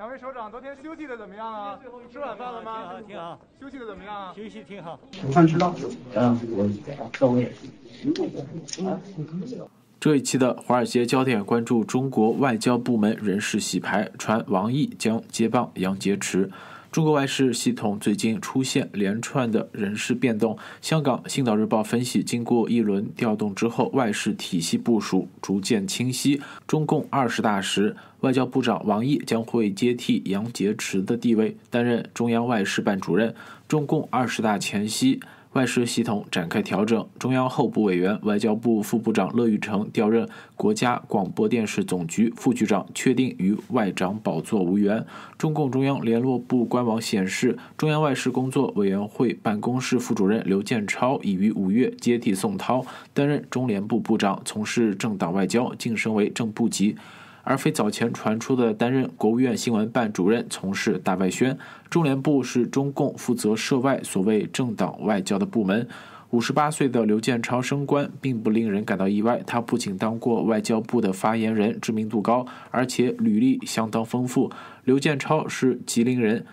两位首长，昨天休息的怎么样啊？吃晚饭了吗？休息的怎么样？休息挺好。午饭吃了。嗯，我各位。这一期的华尔街焦点关注中国外交部门人事洗牌，传王毅将接棒杨洁篪。中国外事系统最近出现连串的人事变动。香港《星岛日报》分析，经过一轮调动之后，外事体系部署逐渐清晰。中共二十大时，外交部长王毅将会接替杨洁篪的地位，担任中央外事办主任。中共二十大前夕。外事系统展开调整，中央候补委员、外交部副部长乐玉成调任国家广播电视总局副局长，确定与外长宝座无缘。中共中央联络部官网显示，中央外事工作委员会办公室副主任刘建超已于五月接替宋涛担任中联部部长，从事政党外交，晋升为正部级。而非早前传出的担任国务院新闻办主任，从事大外宣。中联部是中共负责涉外所谓政党外交的部门。五十八岁的刘建超升官并不令人感到意外，他不仅当过外交部的发言人，知名度高，而且履历相当丰富。刘建超是吉林人，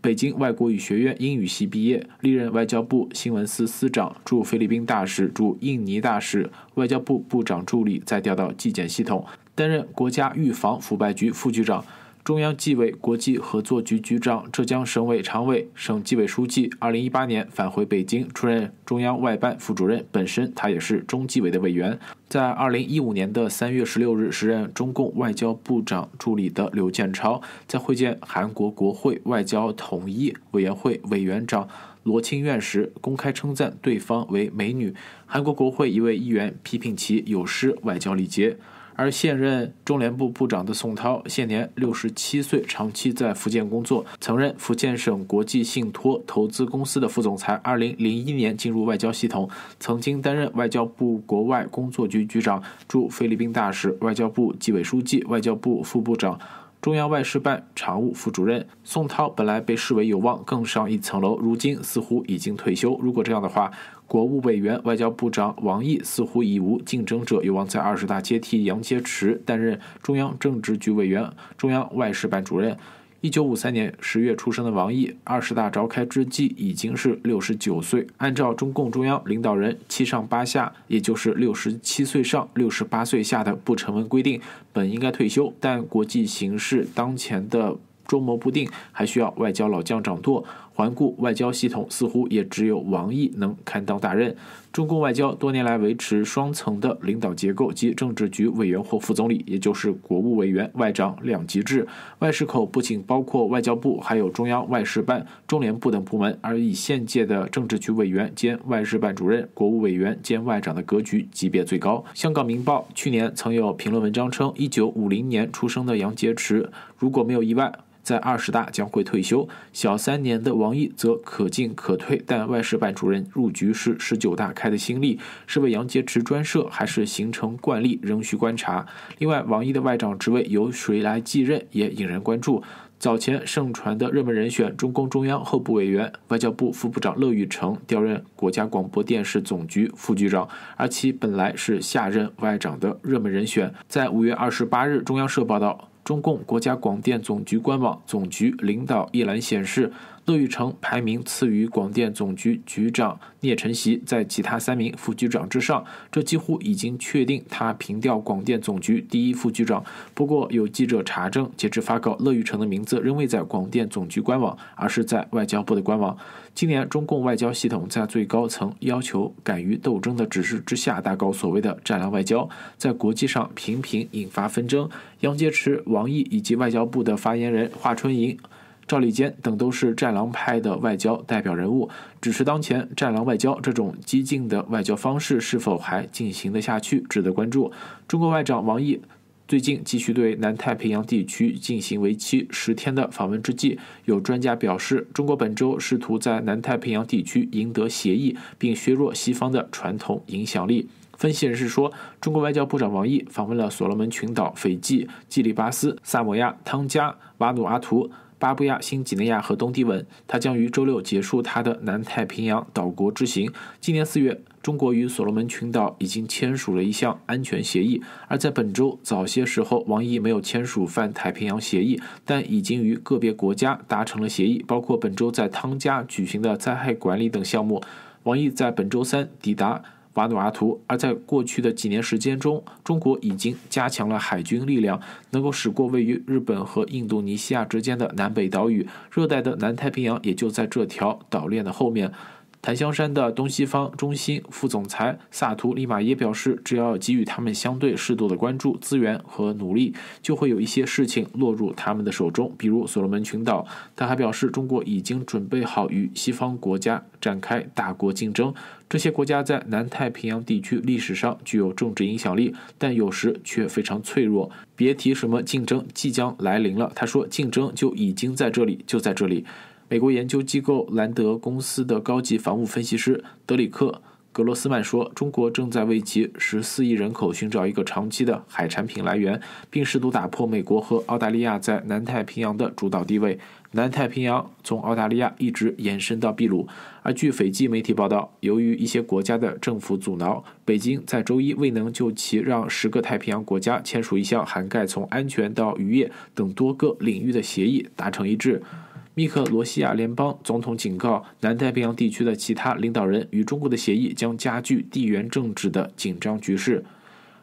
北京外国语学院英语系毕业，历任外交部新闻司司长、驻菲律宾大使、驻印尼大使、外交部部长助理，再调到纪检系统。担任国家预防腐败局副局长、中央纪委国际合作局局长、浙江省委常委、省纪委书记。二零一八年返回北京，出任中央外办副主任。本身他也是中纪委的委员。在二零一五年的三月十六日，时任中共外交部长助理的刘建超，在会见韩国国会外交统一委员会委员长罗清苑时，公开称赞对方为美女。韩国国会一位议员批评其有失外交礼节。而现任中联部部长的宋涛，现年六十七岁，长期在福建工作，曾任福建省国际信托投资公司的副总裁。二零零一年进入外交系统，曾经担任外交部国外工作局局长、驻菲律宾大使、外交部纪委书记、外交部副部长。中央外事办常务副主任宋涛本来被视为有望更上一层楼，如今似乎已经退休。如果这样的话，国务委员、外交部长王毅似乎已无竞争者，有望在二十大接替杨洁篪担任中央政治局委员、中央外事办主任。一九五三年十月出生的王毅，二十大召开之际已经是六十九岁。按照中共中央领导人七上八下，也就是六十七岁上、六十八岁下的不成文规定，本应该退休。但国际形势当前的捉摸不定，还需要外交老将掌舵。环顾外交系统，似乎也只有王毅能堪当大任。中共外交多年来维持双层的领导结构及政治局委员或副总理，也就是国务委员、外长两级制。外事口不仅包括外交部，还有中央外事办、中联部等部门，而以现届的政治局委员兼外事办主任、国务委员兼外长的格局，级别最高。香港《明报》去年曾有评论文章称，1950年出生的杨洁篪，如果没有意外。在二十大将会退休，小三年的王毅则可进可退。但外事办主任入局是十九大开的新例，是为杨洁篪专设还是形成惯例，仍需观察。另外，王毅的外长职位由谁来继任也引人关注。早前盛传的热门人选，中共中央候补委员、外交部副部长乐玉成调任国家广播电视总局副局长，而其本来是下任外长的热门人选。在五月二十八日，中央社报道。中共国家广电总局官网总局领导一栏显示，乐玉成排名次于广电总局局长聂晨曦，在其他三名副局长之上。这几乎已经确定他平调广电总局第一副局长。不过有记者查证，截至发稿，乐玉成的名字仍未在广电总局官网，而是在外交部的官网。今年，中共外交系统在最高层要求敢于斗争的指示之下，大搞所谓的“战狼外交”，在国际上频频引发纷争。杨洁篪。王毅以及外交部的发言人华春莹、赵立坚等都是“战狼派”的外交代表人物。只是当前“战狼外交”这种激进的外交方式是否还进行得下去，值得关注。中国外长王毅最近继续对南太平洋地区进行为期十天的访问之际，有专家表示，中国本周试图在南太平洋地区赢得协议，并削弱西方的传统影响力。分析人士说，中国外交部长王毅访问了所罗门群岛、斐济、基里巴斯、萨摩亚、汤加、瓦努阿图、巴布亚新几内亚和东帝汶。他将于周六结束他的南太平洋岛国之行。今年四月，中国与所罗门群岛已经签署了一项安全协议。而在本周早些时候，王毅没有签署泛太平洋协议，但已经与个别国家达成了协议，包括本周在汤加举行的灾害管理等项目。王毅在本周三抵达。瓦努阿图，而在过去的几年时间中，中国已经加强了海军力量，能够驶过位于日本和印度尼西亚之间的南北岛屿。热带的南太平洋也就在这条岛链的后面。檀香山的东西方中心副总裁萨图利马耶表示，只要给予他们相对适度的关注、资源和努力，就会有一些事情落入他们的手中，比如所罗门群岛。他还表示，中国已经准备好与西方国家展开大国竞争。这些国家在南太平洋地区历史上具有政治影响力，但有时却非常脆弱。别提什么竞争即将来临了，他说，竞争就已经在这里，就在这里。美国研究机构兰德公司的高级防务分析师德里克·格罗斯曼说：“中国正在为其十四亿人口寻找一个长期的海产品来源，并试图打破美国和澳大利亚在南太平洋的主导地位。南太平洋从澳大利亚一直延伸到秘鲁。而据斐济媒体报道，由于一些国家的政府阻挠，北京在周一未能就其让十个太平洋国家签署一项涵盖从安全到渔业等多个领域的协议达成一致。”密克罗西亚联邦总统警告南太平洋地区的其他领导人，与中国的协议将加剧地缘政治的紧张局势。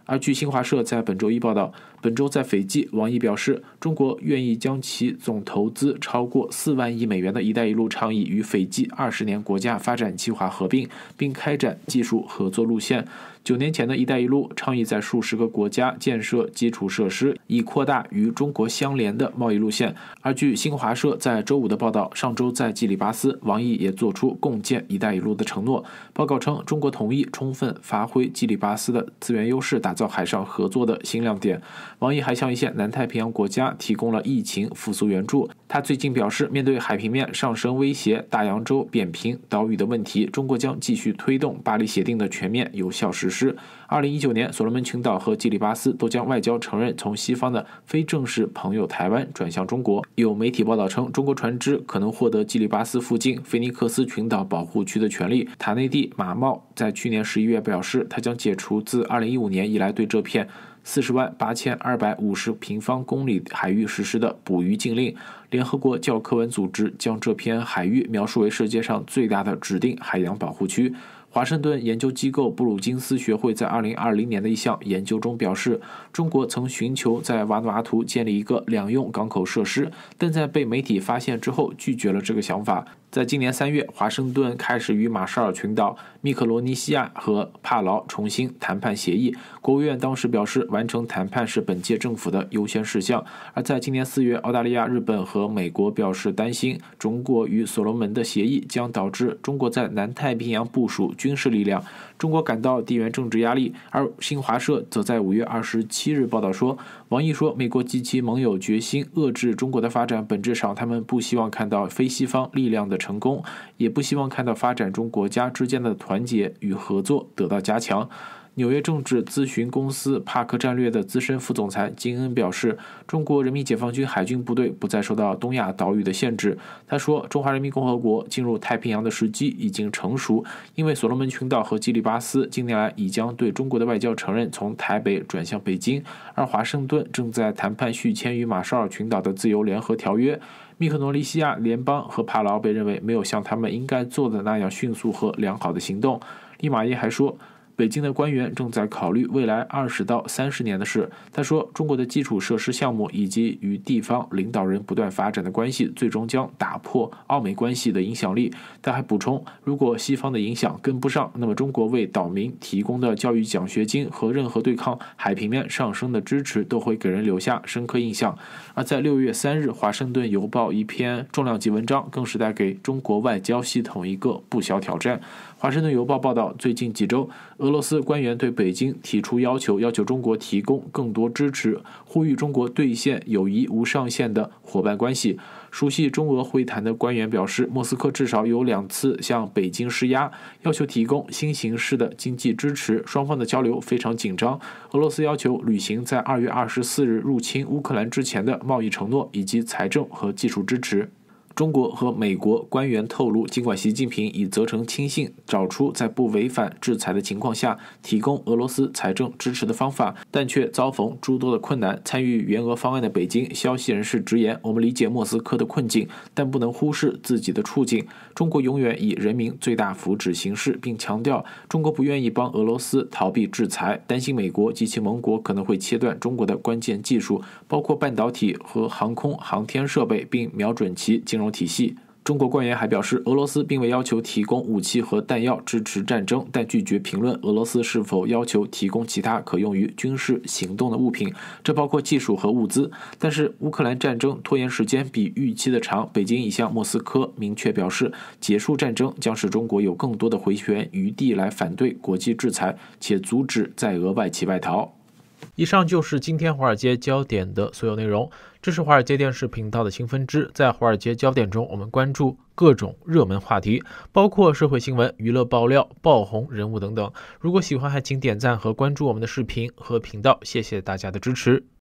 而据新华社在本周一报道。本周在斐济，王毅表示，中国愿意将其总投资超过四万亿美元的一带一路倡议与斐济二十年国家发展计划合并，并开展技术合作路线。九年前的一带一路倡议在数十个国家建设基础设施，以扩大与中国相连的贸易路线。而据新华社在周五的报道，上周在基里巴斯，王毅也做出共建一带一路的承诺。报告称，中国同意充分发挥基里巴斯的资源优势，打造海上合作的新亮点。王毅还向一些南太平洋国家提供了疫情复苏援助。他最近表示，面对海平面上升威胁大洋洲扁平岛屿的问题，中国将继续推动《巴黎协定》的全面有效实施。二零一九年，所罗门群岛和基里巴斯都将外交承认从西方的非正式朋友台湾转向中国。有媒体报道称，中国船只可能获得基里巴斯附近菲尼克斯群岛保护区的权利。塔内蒂马茂在去年十一月表示，他将解除自二零一五年以来对这片。四十万八千二百五十平方公里海域实施的捕鱼禁令。联合国教科文组织将这片海域描述为世界上最大的指定海洋保护区。华盛顿研究机构布鲁金斯学会在二零二零年的一项研究中表示，中国曾寻求在瓦努阿图建立一个两用港口设施，但在被媒体发现之后，拒绝了这个想法。在今年三月，华盛顿开始与马绍尔群岛、密克罗尼西亚和帕劳重新谈判协议。国务院当时表示，完成谈判是本届政府的优先事项。而在今年四月，澳大利亚、日本和美国表示担心，中国与所罗门的协议将导致中国在南太平洋部署军事力量，中国感到地缘政治压力。而新华社则在五月二十七日报道说，王毅说，美国及其盟友决心遏制中国的发展，本质上他们不希望看到非西方力量的。成功也不希望看到发展中国家之间的团结与合作得到加强。纽约政治咨询公司帕克战略的资深副总裁金恩表示：“中国人民解放军海军部队不再受到东亚岛屿的限制。”他说：“中华人民共和国进入太平洋的时机已经成熟，因为所罗门群岛和基里巴斯近年来已将对中国的外交承认从台北转向北京，而华盛顿正在谈判续签与马绍尔群岛的自由联合条约。”密克罗尼西亚联邦和帕劳被认为没有像他们应该做的那样迅速和良好的行动。利马耶还说。北京的官员正在考虑未来二十到三十年的事。他说：“中国的基础设施项目以及与地方领导人不断发展的关系，最终将打破澳美关系的影响力。”他还补充：“如果西方的影响跟不上，那么中国为岛民提供的教育奖学金和任何对抗海平面上升的支持，都会给人留下深刻印象。”而在六月三日，《华盛顿邮报》一篇重量级文章，更是带给中国外交系统一个不小挑战。《华盛顿邮报》报道，最近几周，俄俄罗斯官员对北京提出要求，要求中国提供更多支持，呼吁中国兑现“友谊无上限”的伙伴关系。熟悉中俄会谈的官员表示，莫斯科至少有两次向北京施压，要求提供新形式的经济支持。双方的交流非常紧张。俄罗斯要求履行在2月24日入侵乌克兰之前的贸易承诺，以及财政和技术支持。中国和美国官员透露，尽管习近平已责成亲信找出在不违反制裁的情况下提供俄罗斯财政支持的方法，但却遭逢诸多的困难。参与援俄方案的北京消息人士直言：“我们理解莫斯科的困境，但不能忽视自己的处境。中国永远以人民最大福祉行事，并强调中国不愿意帮俄罗斯逃避制裁，担心美国及其盟国可能会切断中国的关键技术，包括半导体和航空航天设备，并瞄准其金融。”体系，中国官员还表示，俄罗斯并未要求提供武器和弹药支持战争，但拒绝评论俄罗斯是否要求提供其他可用于军事行动的物品，这包括技术和物资。但是，乌克兰战争拖延时间比预期的长。北京已向莫斯科明确表示，结束战争将使中国有更多的回旋余地来反对国际制裁，且阻止在俄外企外逃。以上就是今天《华尔街焦点》的所有内容。这是华尔街电视频道的新分支，在《华尔街焦点》中，我们关注各种热门话题，包括社会新闻、娱乐爆料、爆红人物等等。如果喜欢，还请点赞和关注我们的视频和频道。谢谢大家的支持！